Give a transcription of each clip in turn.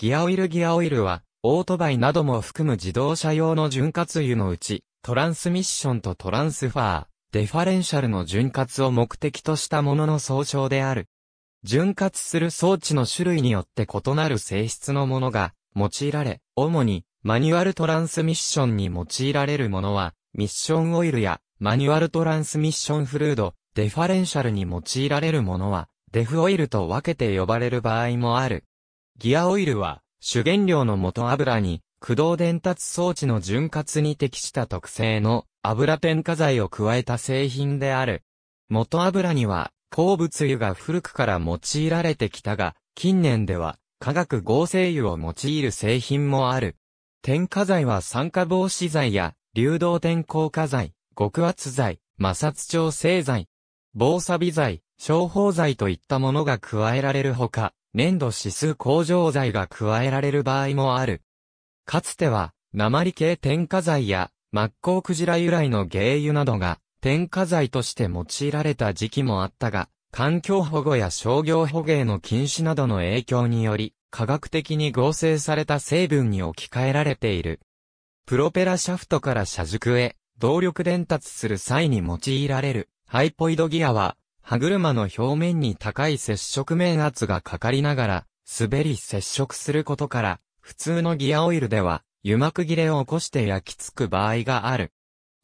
ギアオイルギアオイルは、オートバイなども含む自動車用の潤滑油のうち、トランスミッションとトランスファー、デファレンシャルの潤滑を目的としたものの総称である。潤滑する装置の種類によって異なる性質のものが用いられ、主にマニュアルトランスミッションに用いられるものは、ミッションオイルやマニュアルトランスミッションフルード、デファレンシャルに用いられるものは、デフオイルと分けて呼ばれる場合もある。ギアオイルは主原料の元油に駆動伝達装置の潤滑に適した特性の油添加剤を加えた製品である。元油には鉱物油が古くから用いられてきたが、近年では化学合成油を用いる製品もある。添加剤は酸化防止剤や流動転硬化剤、極圧剤、摩擦調整剤、防錆剤、消泡剤といったものが加えられるほか、粘土指数向上剤が加えられる場合もある。かつては、鉛系添加剤や、マッコウクジラ由来の原油などが、添加剤として用いられた時期もあったが、環境保護や商業捕鯨の禁止などの影響により、科学的に合成された成分に置き換えられている。プロペラシャフトから車軸へ動力伝達する際に用いられるハイポイドギアは歯車の表面に高い接触面圧がかかりながら、滑り接触することから、普通のギアオイルでは、油膜切れを起こして焼き付く場合がある。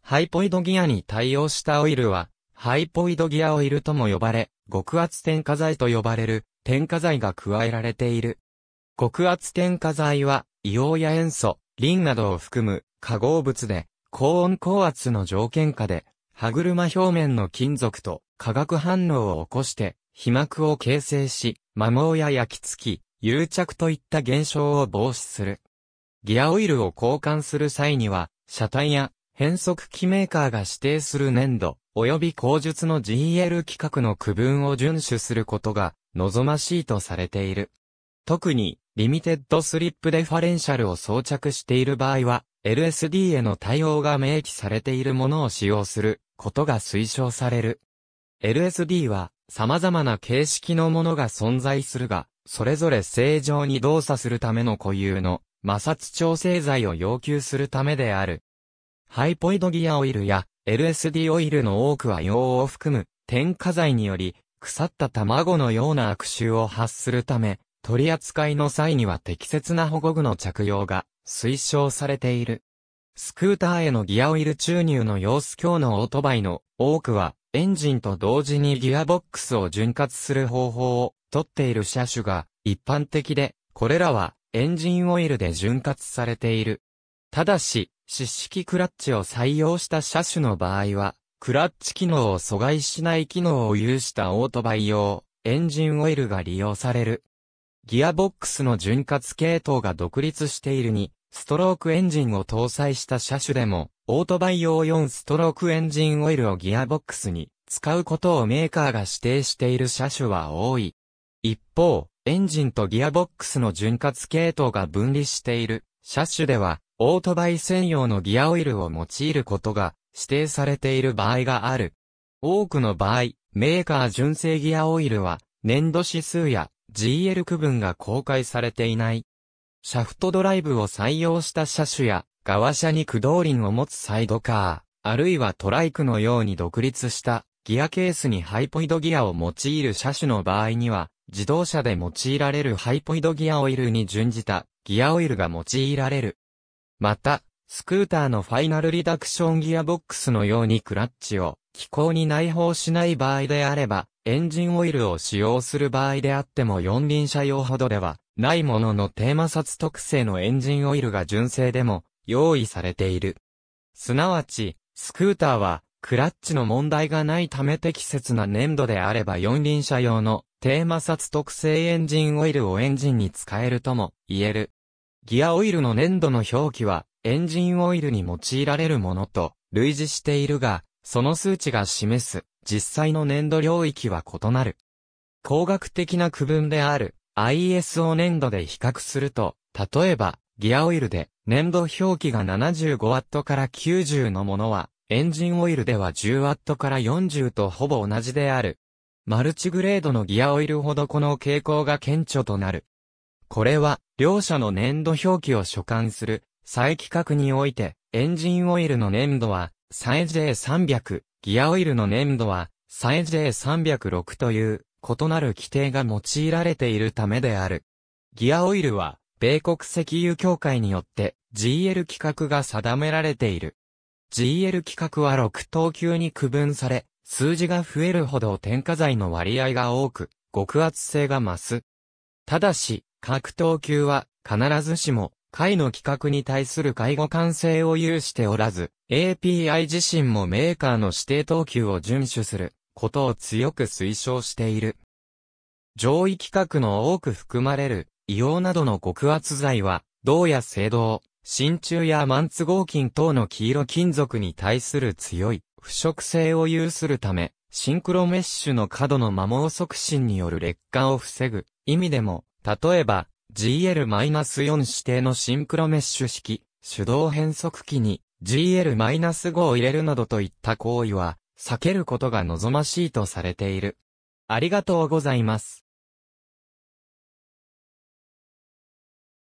ハイポイドギアに対応したオイルは、ハイポイドギアオイルとも呼ばれ、極圧添加剤と呼ばれる、添加剤が加えられている。極圧添加剤は、硫黄や塩素、リンなどを含む化合物で、高温高圧の条件下で、歯車表面の金属と化学反応を起こして、被膜を形成し、摩耗や焼き付き、誘着といった現象を防止する。ギアオイルを交換する際には、車体や変速機メーカーが指定する粘土、及び工述の GL 規格の区分を遵守することが望ましいとされている。特に、リミテッドスリップデファレンシャルを装着している場合は、LSD への対応が明記されているものを使用することが推奨される。LSD は様々な形式のものが存在するが、それぞれ正常に動作するための固有の摩擦調整剤を要求するためである。ハイポイドギアオイルや LSD オイルの多くは硫黄を含む添加剤により腐った卵のような悪臭を発するため、取り扱いの際には適切な保護具の着用が推奨されている。スクーターへのギアオイル注入の様子今日のオートバイの多くはエンジンと同時にギアボックスを潤滑する方法をとっている車種が一般的で、これらはエンジンオイルで潤滑されている。ただし、湿式クラッチを採用した車種の場合は、クラッチ機能を阻害しない機能を有したオートバイ用、エンジンオイルが利用される。ギアボックスの潤滑系統が独立しているにストロークエンジンを搭載した車種でも、オートバイ用4ストロークエンジンオイルをギアボックスに使うことをメーカーが指定している車種は多い。一方、エンジンとギアボックスの潤滑系統が分離している車種では、オートバイ専用のギアオイルを用いることが指定されている場合がある。多くの場合、メーカー純正ギアオイルは、粘土指数や GL 区分が公開されていないシャフトドライブを採用した車種や、側車に駆動輪を持つサイドカー、あるいはトライクのように独立したギアケースにハイポイドギアを用いる車種の場合には、自動車で用いられるハイポイドギアオイルに準じたギアオイルが用いられる。また、スクーターのファイナルリダクションギアボックスのようにクラッチを機構に内包しない場合であれば、エンジンオイルを使用する場合であっても四輪車用ほどではないものの低摩擦特性のエンジンオイルが純正でも用意されている。すなわち、スクーターはクラッチの問題がないため適切な粘土であれば四輪車用の低摩擦特性エンジンオイルをエンジンに使えるとも言える。ギアオイルの粘土の表記はエンジンオイルに用いられるものと類似しているが、その数値が示す実際の粘土領域は異なる。工学的な区分である ISO 粘土で比較すると、例えば、ギアオイルで粘土表記が 75W から90のものは、エンジンオイルでは 10W から40とほぼ同じである。マルチグレードのギアオイルほどこの傾向が顕著となる。これは、両者の粘土表記を所管する、再規格において、エンジンオイルの粘土は、サイ J300、ギアオイルの粘土は、サイ J306 という、異なる規定が用いられているためである。ギアオイルは、米国石油協会によって GL 規格が定められている。GL 規格は6等級に区分され、数字が増えるほど添加剤の割合が多く、極厚性が増す。ただし、各等級は必ずしも、会の規格に対する介護管制を有しておらず、API 自身もメーカーの指定等級を遵守することを強く推奨している。上位規格の多く含まれる、硫黄などの極圧剤は、銅や青銅、真鍮やマンツ合金等の黄色金属に対する強い腐食性を有するため、シンクロメッシュの角の摩耗促進による劣化を防ぐ意味でも、例えば GL-4 指定のシンクロメッシュ式手動変速機に GL-5 を入れるなどといった行為は避けることが望ましいとされている。ありがとうございます。